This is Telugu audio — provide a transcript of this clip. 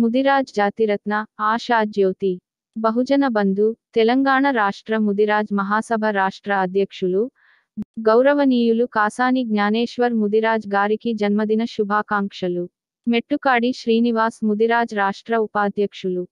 ముదిరాజ్ జాతిరత్న ఆశా జ్యోతి బహుజన బంధు తెలంగాణ రాష్ట్ర ముదిరాజ్ మహాసభ రాష్ట్ర అధ్యక్షులు గౌరవనీయులు కాసాని జ్ఞానేశ్వర్ ముదిరాజ్ గారికి జన్మదిన శుభాకాంక్షలు మెట్టుకాడి శ్రీనివాస్ ముదిరాజ్ రాష్ట్ర ఉపాధ్యక్షులు